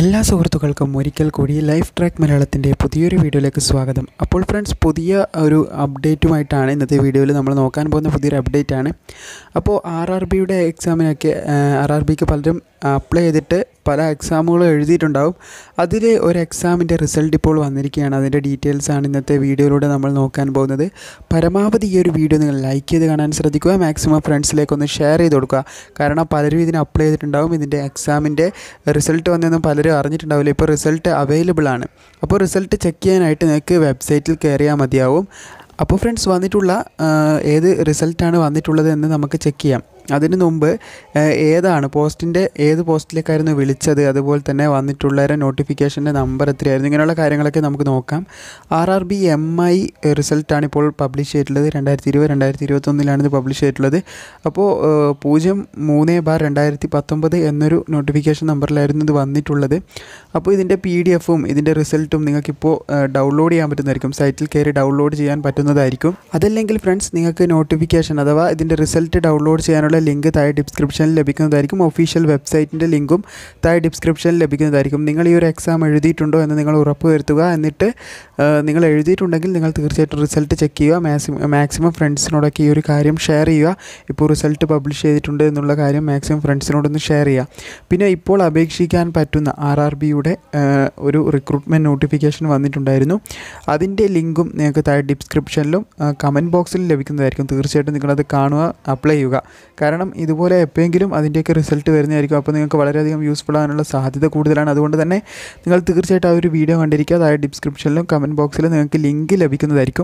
എല്ലാ സുഹൃത്തുക്കൾക്കും ഒരിക്കൽ കൂടി ലൈഫ് ട്രാക്ക് മലയാളത്തിൻ്റെ പുതിയൊരു വീഡിയോയിലേക്ക് സ്വാഗതം അപ്പോൾ ഫ്രണ്ട്സ് പുതിയ ഒരു അപ്ഡേറ്റുമായിട്ടാണ് ഇന്നത്തെ വീഡിയോയിൽ നമ്മൾ നോക്കാൻ പോകുന്ന പുതിയൊരു അപ്ഡേറ്റ് ആണ് അപ്പോൾ ആർ ആർ ബിയുടെ എക്സാമിനൊക്കെ ആർ ആർ ബിക്ക് പലരും അപ്ലൈ ചെയ്തിട്ട് പല എക്സാമുകളും എഴുതിയിട്ടുണ്ടാവും അതിൽ ഒരു എക്സാമിൻ്റെ റിസൾട്ട് ഇപ്പോൾ വന്നിരിക്കുകയാണ് അതിൻ്റെ ഡീറ്റെയിൽസ് ആണ് ഇന്നത്തെ വീഡിയോയിലൂടെ നമ്മൾ നോക്കാൻ പോകുന്നത് പരമാവധി ഈ ഒരു വീഡിയോ നിങ്ങൾ ലൈക്ക് ചെയ്ത് കാണാൻ ശ്രദ്ധിക്കുക മാക്സിമം ഫ്രണ്ട്സിലേക്ക് ഒന്ന് ഷെയർ ചെയ്ത് കൊടുക്കുക കാരണം പലരും ഇതിന് അപ്ലൈ ചെയ്തിട്ടുണ്ടാവും ഇതിൻ്റെ എക്സാമിൻ്റെ റിസൾട്ട് വന്നതെന്നും പലരും ഇവർ അറിഞ്ഞിട്ടുണ്ടാവില്ല ഇപ്പോൾ റിസൾട്ട് അവൈലബിൾ ആണ് അപ്പോൾ റിസൾട്ട് ചെക്ക് ചെയ്യാനായിട്ട് നിങ്ങൾക്ക് വെബ്സൈറ്റിൽ കയറിയാൽ മതിയാവും അപ്പോൾ ഫ്രണ്ട്സ് വന്നിട്ടുള്ള ഏത് റിസൾട്ടാണ് വന്നിട്ടുള്ളത് എന്ന് നമുക്ക് ചെക്ക് ചെയ്യാം അതിന് മുമ്പ് ഏതാണ് പോസ്റ്റിൻ്റെ ഏത് പോസ്റ്റിലേക്കായിരുന്നു വിളിച്ചത് അതുപോലെ തന്നെ വന്നിട്ടുള്ളവരെ നോട്ടിഫിക്കേഷൻ്റെ നമ്പർ എത്രയായിരുന്നു ഇങ്ങനെയുള്ള കാര്യങ്ങളൊക്കെ നമുക്ക് നോക്കാം R R B M I റിസൾട്ടാണ് ഇപ്പോൾ പബ്ലിഷ് ചെയ്തിട്ടുള്ളത് രണ്ടായിരത്തി ഇരുപത് രണ്ടായിരത്തി ഇരുപത്തൊന്നിലാണ് ഇത് പബ്ലിഷ് ചെയ്തിട്ടുള്ളത് അപ്പോൾ പൂജ്യം മൂന്ന് ബാർ രണ്ടായിരത്തി പത്തൊമ്പത് എന്നൊരു നോട്ടിഫിക്കേഷൻ നമ്പറിലായിരുന്നു ഇത് വന്നിട്ടുള്ളത് അപ്പോൾ ഇതിൻ്റെ പി ഡി എഫും ഇതിൻ്റെ റിസൾട്ടും നിങ്ങൾക്കിപ്പോൾ ഡൗൺലോഡ് ചെയ്യാൻ പറ്റുന്നതായിരിക്കും സൈറ്റിൽ കയറി ഡൗൺലോഡ് ചെയ്യാൻ പറ്റുന്നതായിരിക്കും അതല്ലെങ്കിൽ ഫ്രണ്ട്സ് നിങ്ങൾക്ക് നോട്ടിഫിക്കേഷൻ അഥവാ ഇതിൻ്റെ റിസൾട്ട് ഡൗൺലോഡ് ചെയ്യാനുള്ള ഉള്ള ലിങ്ക് താഴെ ഡിസ്ക്രിപ്ഷനിൽ ലഭിക്കുന്നതായിരിക്കും ഒഫീഷ്യൽ വെബ്സൈറ്റിൻ്റെ ലിങ്കും താഴെ ഡിസ്ക്രിപ്ഷനിൽ ലഭിക്കുന്നതായിരിക്കും നിങ്ങൾ ഈ ഒരു എക്സാം എഴുതിയിട്ടുണ്ടോ എന്ന് നിങ്ങൾ ഉറപ്പുവരുത്തുക എന്നിട്ട് നിങ്ങൾ എഴുതിയിട്ടുണ്ടെങ്കിൽ നിങ്ങൾ തീർച്ചയായിട്ടും റിസൾട്ട് ചെക്ക് ചെയ്യുക മാക്സിമം മാക്സിമം ഫ്രണ്ട്സിനോടൊക്കെ ഈ ഒരു കാര്യം ഷെയർ ചെയ്യുക ഇപ്പോൾ റിസൾട്ട് പബ്ലിഷ് ചെയ്തിട്ടുണ്ട് എന്നുള്ള കാര്യം മാക്സിമം ഫ്രണ്ട്സിനോടൊന്ന് ഷെയർ ചെയ്യുക പിന്നെ ഇപ്പോൾ അപേക്ഷിക്കാൻ പറ്റുന്ന ആർ ആർ ബിയുടെ ഒരു റിക്രൂട്ട്മെൻറ്റ് നോട്ടിഫിക്കേഷൻ വന്നിട്ടുണ്ടായിരുന്നു അതിൻ്റെ ലിങ്കും നിങ്ങൾക്ക് താഴെ ഡിസ്ക്രിപ്ഷനിലും കമൻറ്റ് ബോക്സിൽ ലഭിക്കുന്നതായിരിക്കും തീർച്ചയായിട്ടും നിങ്ങളത് കാണുക അപ്ലൈ ചെയ്യുക കാരണം ഇതുപോലെ എപ്പോഴെങ്കിലും അതിൻ്റെയൊക്കെ റിസൾട്ട് വരുന്നതായിരിക്കും അപ്പോൾ നിങ്ങൾക്ക് വളരെയധികം യൂസ്ഫുൾ ആകാനുള്ള സാധ്യത കൂടുതലാണ് അതുകൊണ്ട് തന്നെ നിങ്ങൾ തീർച്ചയായിട്ടും ആ ഒരു വീഡിയോ കണ്ടിരിക്കുക അതായത് ഡിസ്ക്രിപ്ഷനിലും കമൻറ്റ് ബോക്സിലും നിങ്ങൾക്ക് ലിങ്ക് ലഭിക്കുന്നതായിരിക്കും